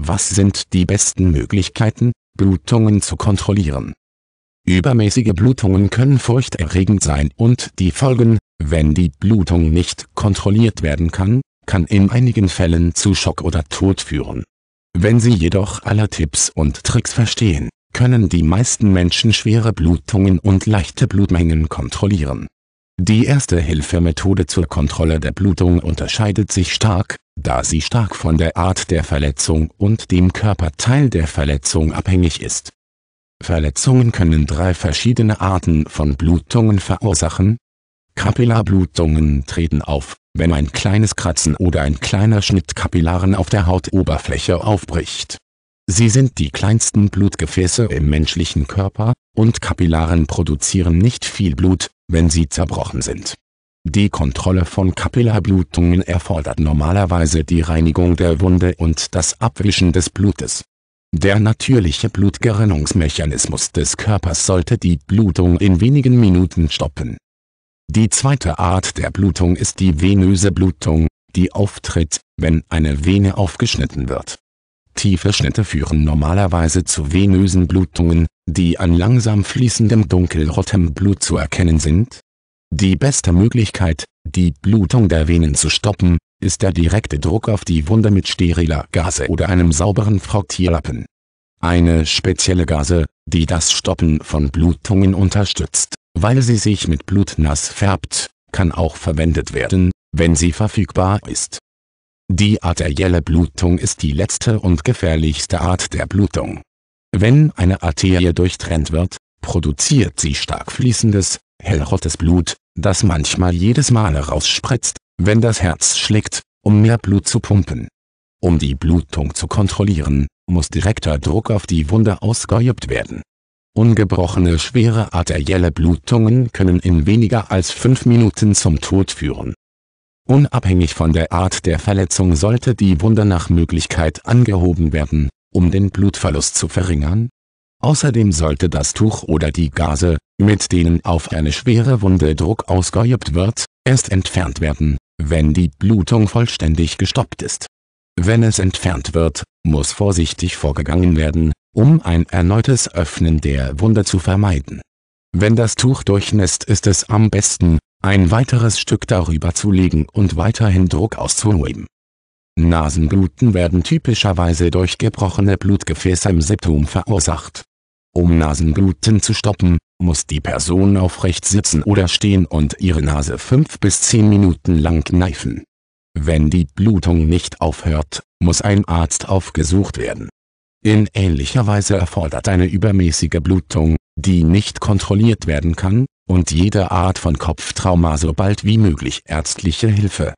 Was sind die besten Möglichkeiten, Blutungen zu kontrollieren? Übermäßige Blutungen können furchterregend sein und die Folgen, wenn die Blutung nicht kontrolliert werden kann, kann in einigen Fällen zu Schock oder Tod führen. Wenn Sie jedoch aller Tipps und Tricks verstehen, können die meisten Menschen schwere Blutungen und leichte Blutmengen kontrollieren die erste Hilfemethode zur Kontrolle der Blutung unterscheidet sich stark, da sie stark von der Art der Verletzung und dem Körperteil der Verletzung abhängig ist. Verletzungen können drei verschiedene Arten von Blutungen verursachen. Kapillarblutungen treten auf, wenn ein kleines Kratzen oder ein kleiner Schnitt Kapillaren auf der Hautoberfläche aufbricht. Sie sind die kleinsten Blutgefäße im menschlichen Körper, und Kapillaren produzieren nicht viel Blut, wenn sie zerbrochen sind. Die Kontrolle von Kapillarblutungen erfordert normalerweise die Reinigung der Wunde und das Abwischen des Blutes. Der natürliche Blutgerinnungsmechanismus des Körpers sollte die Blutung in wenigen Minuten stoppen. Die zweite Art der Blutung ist die venöse Blutung, die auftritt, wenn eine Vene aufgeschnitten wird Tiefe Schnitte führen normalerweise zu venösen Blutungen, die an langsam fließendem dunkelrotem Blut zu erkennen sind. Die beste Möglichkeit, die Blutung der Venen zu stoppen, ist der direkte Druck auf die Wunde mit steriler Gase oder einem sauberen Frottierlappen. Eine spezielle Gase, die das Stoppen von Blutungen unterstützt, weil sie sich mit Blut nass färbt, kann auch verwendet werden, wenn sie verfügbar ist. Die arterielle Blutung ist die letzte und gefährlichste Art der Blutung. Wenn eine Arterie durchtrennt wird, produziert sie stark fließendes, hellrotes Blut, das manchmal jedes Mal rausspritzt, wenn das Herz schlägt, um mehr Blut zu pumpen. Um die Blutung zu kontrollieren, muss direkter Druck auf die Wunde ausgeübt werden. Ungebrochene schwere arterielle Blutungen können in weniger als fünf Minuten zum Tod führen Unabhängig von der Art der Verletzung sollte die Wunde nach Möglichkeit angehoben werden, um den Blutverlust zu verringern. Außerdem sollte das Tuch oder die Gase, mit denen auf eine schwere Wunde Druck ausgeübt wird, erst entfernt werden, wenn die Blutung vollständig gestoppt ist. Wenn es entfernt wird, muss vorsichtig vorgegangen werden, um ein erneutes Öffnen der Wunde zu vermeiden. Wenn das Tuch durchnässt ist es am besten, ein weiteres Stück darüber zu legen und weiterhin Druck auszuüben. Nasenbluten werden typischerweise durch gebrochene Blutgefäße im Septum verursacht. Um Nasenbluten zu stoppen, muss die Person aufrecht sitzen oder stehen und ihre Nase fünf bis zehn Minuten lang kneifen. Wenn die Blutung nicht aufhört, muss ein Arzt aufgesucht werden. In ähnlicher Weise erfordert eine übermäßige Blutung, die nicht kontrolliert werden kann, und jeder Art von Kopftrauma so bald wie möglich ärztliche Hilfe